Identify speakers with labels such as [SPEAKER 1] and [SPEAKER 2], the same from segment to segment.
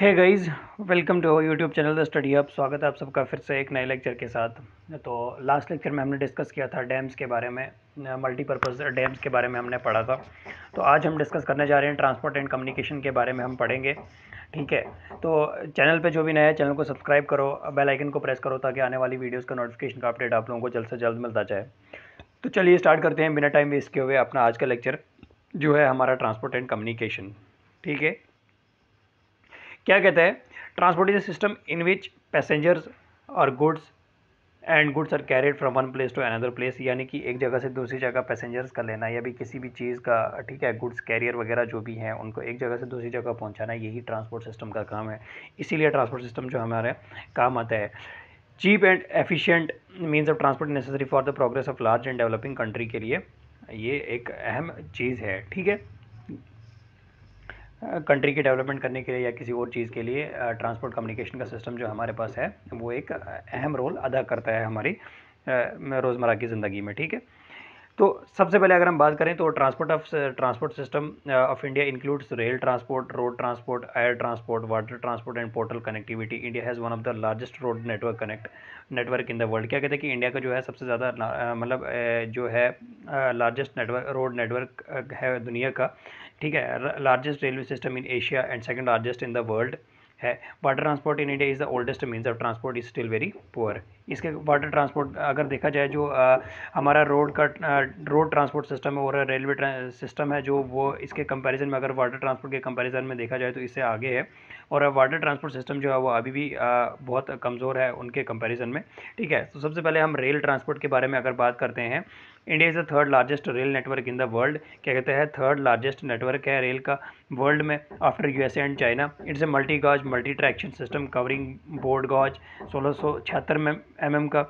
[SPEAKER 1] है guys welcome to our YouTube channel the study अब स्वागत है आप सबका फिर से एक नए लेक्चर के साथ तो लास्ट लेक्चर में हमने डिस्कस किया था डैम्स के बारे में मल्टीपर्पज़ डैम्स के बारे में हमने पढ़ा था तो आज हम डिस्कस करने जा रहे हैं ट्रांसपोर्ट एंड कम्युनिकेशन के बारे में हम पढ़ेंगे ठीक है तो चैनल पर जो भी नया है चैनल को सब्सक्राइब करो बेलाइकन को प्रेस करो ताकि आने वाली वीडियोज़ का नोटिफिकेशन का अपडेट आप लोगों को जल्द से जल्द मिलता जाए तो चलिए स्टार्ट करते हैं बिना टाइम वेस्ट किए हुए अपना आज का लेक्चर जो है हमारा ट्रांसपोर्ट एंड कम्युनिकेशन ठीक है क्या कहता है transportation system in which passengers और goods and goods are carried from one place to another place यानी कि एक जगह से दूसरी जगह पैसेंजर्स का लेना या भी किसी भी चीज़ का ठीक है गुड्स कैरियर वगैरह जो भी हैं उनको एक जगह से दूसरी जगह पहुंचाना यही ट्रांसपोर्ट सिस्टम का काम है इसीलिए ट्रांसपोर्ट सिस्टम जो हमारे काम आता है cheap and efficient means of transport necessary for the progress of large and developing country के लिए ये एक अहम चीज़ है ठीक है कंट्री की डेवलपमेंट करने के लिए या किसी और चीज़ के लिए ट्रांसपोर्ट कम्युनिकेशन का सिस्टम जो हमारे पास है वो एक अहम रोल अदा करता है हमारी रोज़मर्रा की ज़िंदगी में ठीक है तो सबसे पहले अगर हम बात करें तो transport of transport system of India includes rail transport road transport air transport water transport and portal connectivity India has one of the largest road network connect network in the world क्या कहते हैं कि India का जो है सबसे ज़्यादा मतलब जो है लार्जेस्ट नेटवर्क रोड नेटवर्क है दुनिया का ठीक है largest railway system in Asia and second largest in the world है water transport in India is the oldest means of transport is still very poor इसके वाटर ट्रांसपोर्ट अगर देखा जाए जो आ, हमारा रोड का रोड ट्रांसपोर्ट सिस्टम है और रेलवे सिस्टम है जो वो इसके कंपैरिजन में अगर वाटर ट्रांसपोर्ट के कंपैरिजन में देखा जाए तो इससे आगे है और वाटर ट्रांसपोर्ट सिस्टम जो है वो अभी भी आ, बहुत कमज़ोर है उनके कंपेरिजन में ठीक है तो सबसे पहले हम रेल ट्रांसपोर्ट के बारे में अगर बात करते हैं India is the third largest rail network in the world क्या कहते हैं थर्ड लार्जेस्ट नेटवर्क है रेल का वर्ल्ड में after USA and China it's a multi gauge multi traction system covering broad gauge सोलह सौ छिहत्तर एम एम का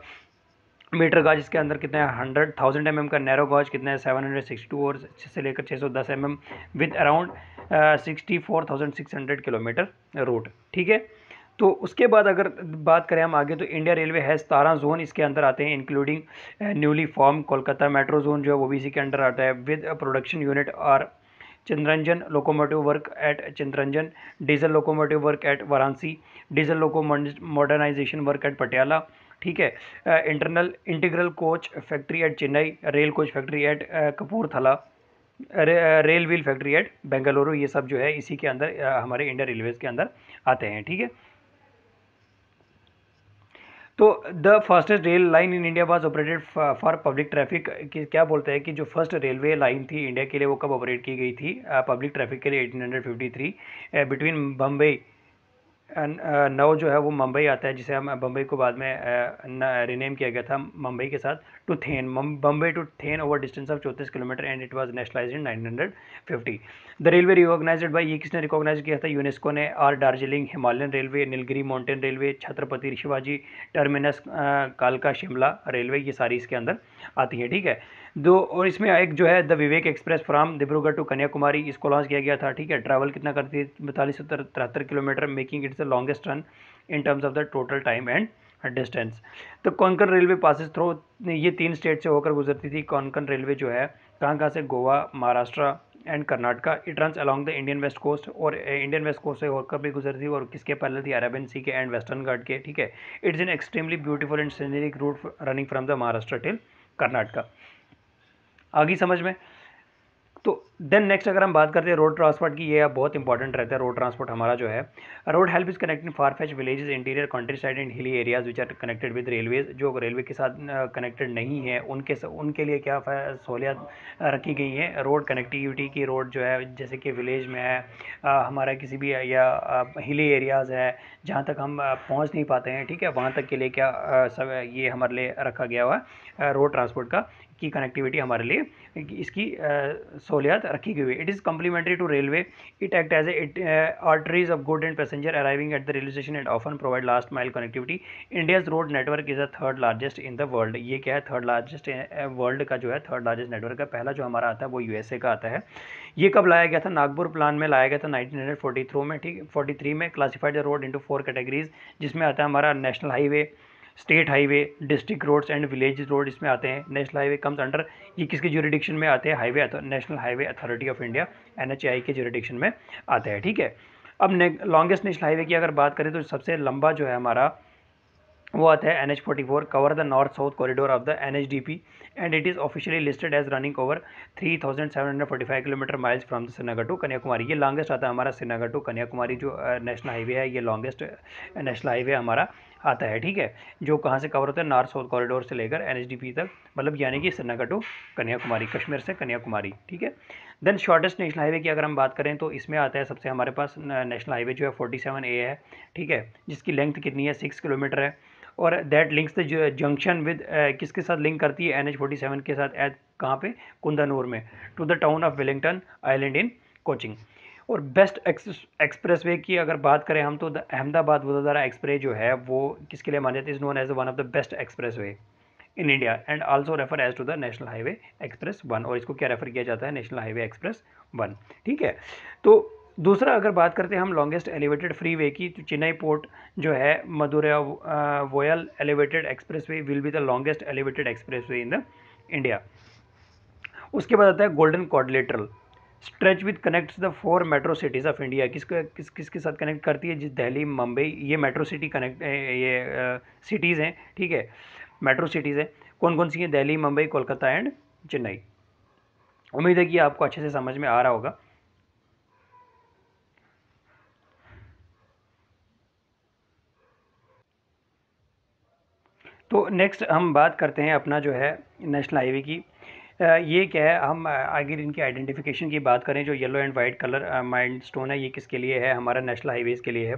[SPEAKER 1] मीटर गाज इसके अंदर कितना है हंड्रेड थाउजेंड एम एम का नैरो गाज कितना है सेवन हंड्रेड सिक्सटी टू और से लेकर छः सौ दस M M with around sixty four thousand six hundred kilometre route ठीक है तो उसके बाद अगर बात करें हम आगे तो इंडिया रेलवे है सतारह जोन इसके अंदर आते हैं including newly form Kolkata metro zone जो है वो भी इसी के अंडर आता है with production unit are Chittaranjan locomotive work at Chittaranjan diesel locomotive work at Varanasi diesel loco modernisation work at Patiala ठीक है internal integral coach factory at Chennai rail coach factory at Kapurthala रे, rail wheel factory at Bengaluru ये सब जो है इसी के अंदर uh, हमारे इंडिया रेलवेज़ के अंदर आते हैं ठीक है तो the fastest rail line in India was operated for public traffic क्या बोलते हैं कि जो फर्स्ट रेलवे लाइन थी इंडिया के लिए वो कब ऑपरेट की गई थी पब्लिक ट्रैफिक के लिए 1853 बिटवीन बम्बई नव जो है वो मुंबई आता है जिसे हम बम्बई को बाद में रिनेम किया गया था मुंबई के साथ to then Bombay to then over distance of चौंतीस kilometre and it was nationalise in 1950 the railway recognise by ये किसने रिकॉग्नाइज किया था यूनेस्को ने are Darjeeling Himalayan railway Nilgiri mountain railway Chhatrapati Shivaji terminus कालका शिमला रेलवे ये सारी इसके अंदर आती है ठीक है दो और इसमें एक जो है the Vivek express from Dibrugarh to Kanyakumari इसको लॉन्च किया गया था ठीक है ट्रैवल कितना करती है बैतालीस सत्तर तिहत्तर kilometre making its the longest run in terms of the total time and distance तो कौनकन रेलवे पासिस थ्रो ये तीन स्टेट से होकर गुजरती थी कौनकन रेलवे जो है कहाँ कहाँ से Goa Maharashtra and Karnataka it run along the Indian west coast और इंडियन वेस्ट कोस्ट से और भी गुजरती है और किसके पहले थी अरेबियन सी के एंड वेस्टर्न घाट के ठीक है it is an extremely beautiful and scenic route running from the Maharashtra till Karnataka आगे समझ में देन नेक्स्ट अगर हम बात करते हैं रोड ट्रांसपोर्ट की ये बहुत इंपॉर्टेंट रहता है रोड ट्रांसपोर्ट हमारा जो है road help is connecting far fetch villages interior countryside and hilly areas which are connected with railways जो रेलवे के साथ कनेक्टेड नहीं है उनके उनके लिए क्या सहूलियात रखी गई है रोड कनेक्टिविटी की रोड जो है जैसे कि विलेज में है हमारा किसी भी या हिली एरियाज़ है जहाँ तक हम पहुँच नहीं पाते हैं ठीक है वहाँ तक के लिए क्या सब ये हमारे लिए रखा गया हुआ है रोड ट्रांसपोर्ट का की कनेक्टिविटी हमारे लिए इसकी सहूलियत रखी गई है it is complementary to railway it act as at arteries of good and passenger arriving at the railway station and often provide last mile connectivity India's road network is the third largest in the world ये क्या है third largest world का जो है third largest network का पहला जो हमारा आता है वो यू का आता है ये कब लाया गया था नागपुर प्लान में लाया गया था नाइनटीन में ठीक फोर्टी में classified the road into four categories जिसमें आता है हमारा national highway state highway district roads and village road इसमें आते हैं नेशनल हाईवे कम्स अंडर ये किसके जुरिडिक्शन में आते हैं highway national highway authority of India एन के ज्यूरिडिक्शन में आते हैं ठीक है अब ने लॉन्गेस्ट नेशनल हाईवे की अगर बात करें तो सबसे लंबा जो है हमारा वो आता है N H forty four cover the north south corridor of the N H D P and it is officially listed as running over three thousand seven hundred forty five kilometre miles from the Srinagar to Kanyakumari ये longest आता है हमारा Srinagar to Kanyakumari जो national highway है ये longest national highway हमारा आता है ठीक है जो कहाँ से कवर होता है नॉर्थ साउथ कॉरिडोर से लेकर एन तक मतलब यानी कि सन्नाका टू कन्याकुमारी कश्मीर से कन्याकुमारी ठीक है देन शॉर्टेस्ट नेशनल हाईवे की अगर हम बात करें तो इसमें आता है सबसे हमारे पास नेशनल हाईवे जो है फोर्टी सेवन ए है ठीक है जिसकी लेंथ कितनी है सिक्स किलोमीटर है और that links the junction with किसके साथ लिंक करती है एन एच फोर्टी सेवन के साथ एट कहाँ पे कुंदनूर में to the town of Wellington island in Cochin और बेस्ट एक्सप्रेस वे की अगर बात करें हम तो अहमदाबाद वडोदरा एक्सप्रेस जो है वो किसके लिए माना जाता है is known as one of the best expressway in India and also refer as to the national highway express one और इसको क्या रेफर किया जाता है नेशनल हाईवे एक्सप्रेस वन ठीक है तो दूसरा अगर बात करते हैं हम लॉन्गेस्ट एलिवेटेड फ्री वे की तो चेन्नई पोर्ट जो है Maduravoyal elevated expressway will be the longest elevated expressway in the India उसके बाद आता है golden quadrilateral stretch with connects the four metro cities of India किस किस किसके साथ कनेक्ट करती है जिस दिल्ली मुंबई ये मेट्रो सिटी कनेक्ट ये सिटीज़ हैं ठीक है मेट्रो सिटीज़ हैं कौन कौन सी हैं दिल्ली मुंबई कोलकाता एंड चेन्नई उम्मीद है कि आपको अच्छे से समझ में आ रहा होगा तो नेक्स्ट हम बात करते हैं अपना जो है नेशनल हाईवे की ये क्या है हम अगर इनकी आइडेंटिफिकेशन की बात करें जो yellow and white colour mind stone है ये किसके लिए है हमारा नेशनल हाईवेज़ के लिए है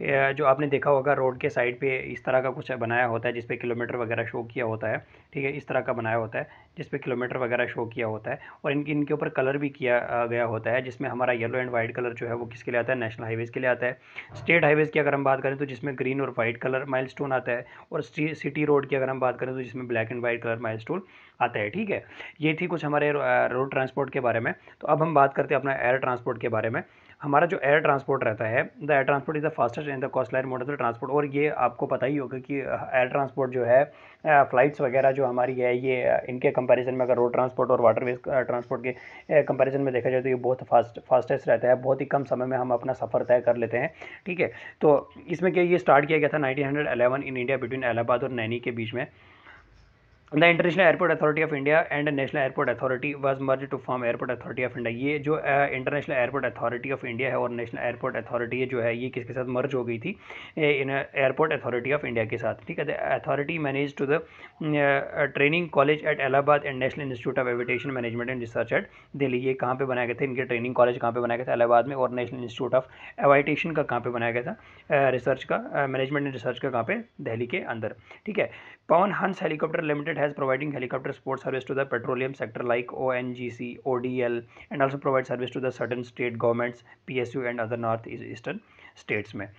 [SPEAKER 1] जो आपने देखा होगा रोड के साइड पे इस तरह का कुछ बनाया होता है जिस पे किलोमीटर वगैरह शो किया होता है ठीक है इस तरह का बनाया होता है जिस पे किलोमीटर वगैरह शो किया होता है और इनके इनके ऊपर कलर भी किया गया होता है जिसमें हमारा येलो एंड वाइट कलर जो है वो किसके लिए आता है नेशनल हाईवेज़ के लिए आता है स्टेट हाईवेज़ की अगर हम बात करें तो जिसमें ग्रीन और वाइट कलर माइल आता है और सिटी रोड की अगर हम बात करें तो जिसमें black and white colour mile आता है ठीक है ये थी कुछ हमारे रोड ट्रांसपोर्ट के बारे में तो अब हम बात करते हैं अपना एयर ट्रांसपोर्ट के बारे में हमारा जो एयर ट्रांसपोर्ट रहता है the air transport is the fastest and the cost line mode of the transport और ये आपको पता ही होगा कि एयर ट्रांसपोर्ट जो है फ़्लाइट्स वगैरह जो हमारी है ये इनके कंपैरिजन में अगर रोड ट्रांसपोर्ट और वाटर ट्रांसपोर्ट के कंपैरिजन में देखा जाए तो ये बहुत फास्ट फास्टेस्ट रहता है बहुत ही कम समय में हम अपना सफ़र तय कर लेते हैं ठीक है तो इसमें क्या ये स्टार्ट किया गया था nineteen in India between Allahabad और नैनी के बीच में the international airport authority of India and national airport authority was merge to form airport authority of India ये जो international airport authority of India है और नेशनल एयरपोर्ट अथॉरिटी जो है ये किसके साथ मर्ज हो गई थी in airport authority of India के साथ ठीक है authority manage to the training college at Allahabad and national institute of aviation management and research at Delhi ये कहाँ पर बनाए गए थे इनके ट्रेनिंग कॉलेज कहाँ पर बनाया गया था इलाहाबाद में और नेशनल इंस्टीट्यूट ऑफ एविटेशन का कहाँ पर बनाया गया था रिसर्च का मैनेजमेंट एंड रिसर्च का कहाँ पे दिल्ली के अंदर ठीक है Pavan Hans helicopter limited It has providing helicopter support service to the petroleum sector like ONGC, ODL and also provide service to the certain state governments, PSU and other northeastern states. Mein.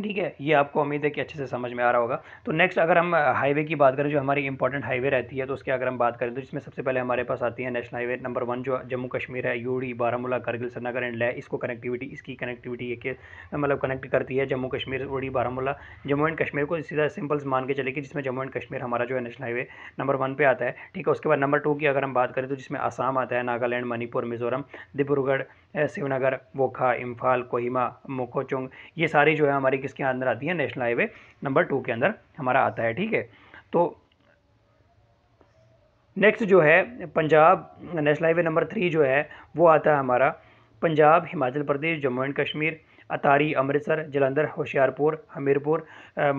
[SPEAKER 1] ठीक है ये आपको उम्मीद है कि अच्छे से समझ में आ रहा होगा तो नेक्स्ट अगर हम हाईवे की बात करें जो हमारी इंपॉर्टेंट हाईवे रहती है तो उसके अगर हम बात करें तो जिसमें सबसे पहले हमारे पास आती है नेशनल हाईवे नंबर वन जो जम्मू कश्मीर है यूडी बारामूला करगिल श्रीनगर एंड लह इसको कनेक्टिविटी इसकी कनेक्टिविटी ये मतलब कनेक्ट करती है जम्मू कश्मीर यूडी बारामूला जम्मू एंड कश्मीर को सीधा सिंपल्स मान के चलेगी जिसमें जम्मू एंड कश्मीर हमारा जो है नेशनल हाईवे नंबर वन पर आता है ठीक है उसके बाद नंबर टू की अगर हम बात करें तो जिसमें आसाम आता है नागालैंड मणिपुर मिजोरम डिब्रूगढ़ शिवनगर वोखा इम्फाल कोहिमा मोकोचुंग ये सारी जो है हमारी किसके अंदर आती है नेशनल हाईवे नंबर टू के अंदर हमारा आता है ठीक है तो नेक्स्ट जो है Punjab national highway number three जो है वो आता है हमारा पंजाब हिमाचल प्रदेश जम्मू एंड कश्मीर अतारी अमृतसर जलंधर होशियारपुर हमीरपुर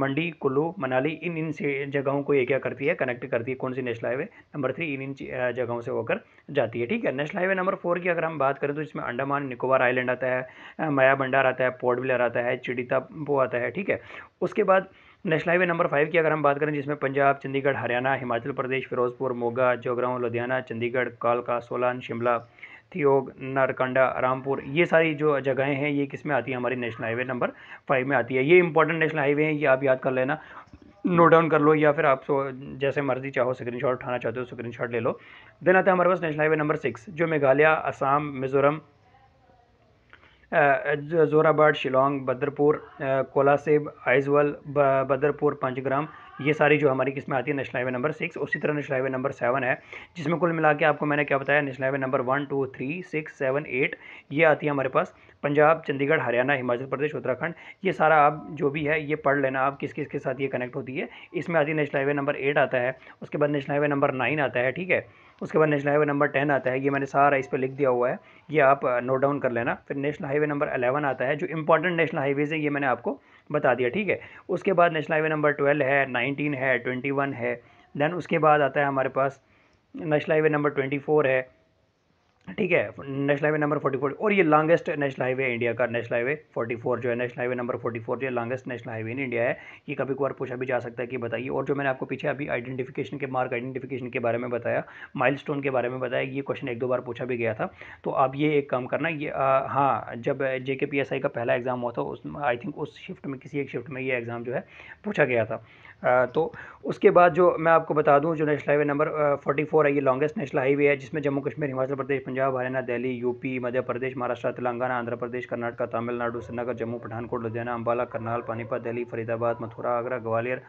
[SPEAKER 1] मंडी कुल्लू मनाली इन इन से जगहों को ये क्या करती है कनेक्ट करती है कौन सी नेशनल हाईवे नंबर थ्री इन इन जगहों से होकर जाती है ठीक है नेशनल हाईवे नंबर फोर की अगर हम बात करें तो इसमें अंडमान निकोबार आइलैंड आता है माया भंडार आता है पोर्ट ब्लेयर आता है वो आता है ठीक है उसके बाद नेशनल हाईवे नंबर फाइव की अगर हम बात करें जिसमें पंजाब चंडीगढ़ हरियाणा हिमाचल प्रदेश फिरोजपुर मोगा जोगराव लुधियाना चंडीगढ़ कालका सोलान शिमला थियोग नारकंडा रामपुर ये सारी जो जगहें हैं ये किस में आती है हमारी नेशनल हाईवे नंबर फाइव में आती है ये इंपॉर्टेंट नेशनल हाईवे है ये आप याद कर लेना नोट डाउन कर लो या फिर आप सो जैसे मर्जी चाहो शॉट उठाना चाहते हो शॉट ले लो देन आता है हमारे पास नेशनल हाईवे नंबर सिक्स जो मेघालय असम मिजोरम जोराबाड शिलोंग बद्रपुर कोलासेब आइजवल बद्रपुर पंचग्राम ये सारी जो हमारी किस्में आती है नेशनल हाईवे नंबर सिक्स उसी तरह नेशनल हाईवे नंबर सेवन है जिसमें कुल मिला के आपको मैंने क्या बताया national highway number one two three six seven eight ये आती है हमारे पास पंजाब चंडीगढ़ हरियाणा हिमाचल प्रदेश उत्तराखंड ये सारा आप जो भी है ये पढ़ लेना आप किस किस के साथ ये कनेक्ट होती है इसमें आती है नेशनल हाईवे नंबर एट आता है उसके बाद नेशनल हाईवे नंबर नाइन आता है ठीक है उसके बाद नेशनल हाईवे नंबर टेन आता है ये मैंने सारा इस पर लिख दिया हुआ है ये आप नोट डाउन कर लेना फिर नेशनल हाईवे नंबर अलेवन आता है जो इंपॉर्टेंट नेशनल हाईवेज़ है ये मैंने आपको बता दिया ठीक है उसके बाद नेशनल हाईवे नंबर ट्वेल्व है नाइनटीन है ट्वेंटी वन है देन उसके बाद आता है हमारे पास national highway number twenty four है ठीक है national highway number forty four और ये लॉन्गेस्ट नेशनल हाईवे इंडिया का नेशनल हाईवे फोर्टी फोर जो है national highway number forty four जो है longest national highway in India है ये कभी कभार पूछा भी जा सकता है कि बताइए और जो मैंने आपको पीछे अभी आइडेंटिफिकेशन के मार्क आइडेंटिफिकेशन के बारे में बताया माइल के बारे में बताया ये क्वेश्चन एक दो बार पूछा भी गया था तो आप ये एक काम करना ये आ, हाँ जब जे का पहला एग्ज़ाम हुआ था उस आई थिंक उस शिफ्ट में किसी एक शिफ्ट में ये एग्ज़ाम जो है पूछा गया था तो उसके बाद जो मैं आपको बता दूं जो नेशनल हाईवे नंबर 44 है ये लॉन्गेस्ट नेशनल हाईवे है जिसमें जम्मू कश्मीर हिमाचल प्रदेश पंजाब हरियाणा दिल्ली यूपी मध्य प्रदेश महाराष्ट्र तेलंगाना आंध्र प्रदेश कर्नाटक तमिलनाडु श्रीनगर जम्मू पठानकोट लुधियाना अंबाला करनाल पानीपत दिल्ली फरीदाबाद मथुरा आगरा ग्वालियर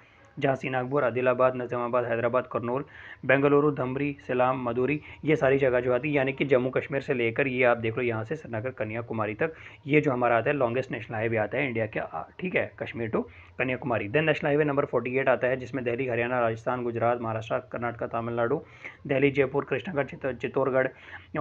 [SPEAKER 1] झांसी नागपुर आदिलाबाद नजमाबाद हैदराबाद करनूल बेंगलुरु धमरी सलाम मदूरी ये सारी जगह जो आती है यानी कि जम्मू कश्मीर से लेकर ये आप देख लो यहाँ से श्रीनगर कन्याकुमारी तक ये जो हमारा आता है लॉन्गेस्ट नेशनल हाईवे आता है इंडिया के ठीक है Kashmir to Kanyakumari then national highway number forty eight आता है जिसमें दिल्ली हरियाणा राजस्थान गुजरात महाराष्ट्र कर्नाटका तमिलनाडु दिल्ली जयपुर कृष्णगढ़ चित्तौड़गढ़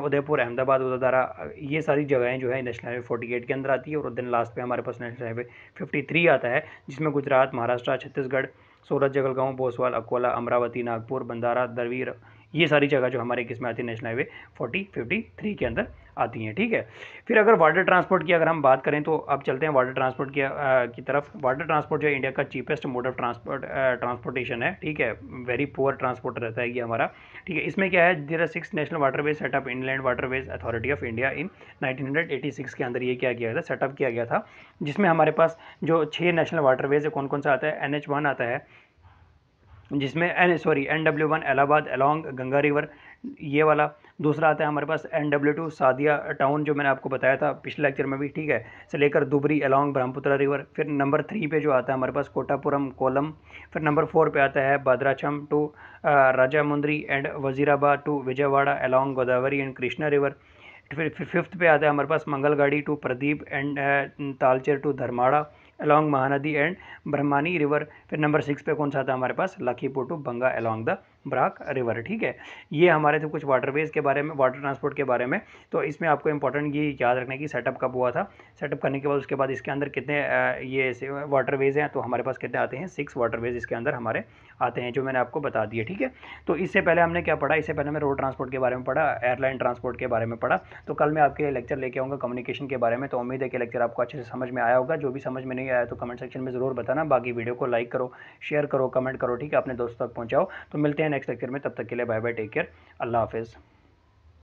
[SPEAKER 1] उदयपुर अहमदाबाद उदयदारा ये सारी जगहें जो है नेशनल हाईवे फोर्टी एट के अंदर आती है और दिन लास्ट में हमारे पास नेशनल हाईवे फिफ्टी थ्री आता है जिसमें गुजरात महाराष्ट्र छत्तीसगढ़ सूरत जगलगांव बोसवाल अकोला अमरावती नागपुर बंदारा दरवीर ये सारी जगह जो हमारे किस्में आती है national highway forty fifty three के अंदर आती हैं ठीक है फिर अगर वाटर ट्रांसपोर्ट की अगर हम बात करें तो अब चलते हैं वाटर ट्रांसपोर्ट की की तरफ वाटर ट्रांसपोर्ट जो है इंडिया का cheapest mode of transport transportation है ठीक है वेरी पुअर ट्रांसपोर्ट रहता है ये हमारा ठीक है इसमें क्या है there are six national waterways setup inland ways authority of India in nineteen के अंदर ये क्या किया गया था सेटअप किया गया था जिसमें हमारे पास जो छः नेशनल वाटरवेज कौन कौन सा आता है एन आता है जिसमें N sorry N W one Allahabad along Ganga river ये वाला दूसरा आता है हमारे पास N W two Sadiya town जो मैंने आपको बताया था पिछले लेक्चर में भी ठीक है से लेकर दुबरी अलॉन्ग ब्रह्मपुत्रा रिवर फिर नंबर थ्री पे जो आता है हमारे पास कोटापुरम कोलम फिर नंबर फोर पे आता है Bhadrachalam to Rajahmundry and Wazirabad to Vijayawada along Godavari and Krishna river फिर फिफ्थ पे आता है हमारे पास Mangalgadi to Paradip and Talcher to Dhamra along Mahanadi and Brahmani river फिर नंबर सिक्स पे कौन सा आता है हमारे पास Lakhipur to Bhanga along the Barak river ठीक है ये हमारे थे तो कुछ वाटरवेज के बारे में वाटर ट्रांसपोर्ट के बारे में तो इसमें आपको इंपॉर्टेंट ये याद रखना है कि सेटअप कब हुआ था सेटअप करने के बाद उसके बाद इसके अंदर कितने ये वाटरवेज हैं तो हमारे पास कितने आते हैं सिक्स वाटरवेज इसके अंदर हमारे आते हैं जो मैंने आपको बता दिए ठीक है तो इससे पहले हमने क्या पढ़ा इससे पहले हमें रोड ट्रांसपोर्ट के बारे में पढ़ा एयरलाइन ट्रांसपोर्ट के बारे में पढ़ा तो कल मैं आपके लिए लेक्चर लेके आऊँगा कम्युनिकेशन के बारे में तो उम्मीद है कि लेक्चर आपको अच्छे से समझ में आया होगा जो भी समझ में नहीं आया तो कमेंट सेक्शन में ज़रूर बताना बाकी वीडियो को लाइक करो शेयर करो कमेंट करो ठीक है अपने दोस्तों तक पहुँचाओ तो मिलते हैं नेक्स्ट लेक्चर में तब तक के लिए बाय बाय टेक केयर अल्लाह हाफिज़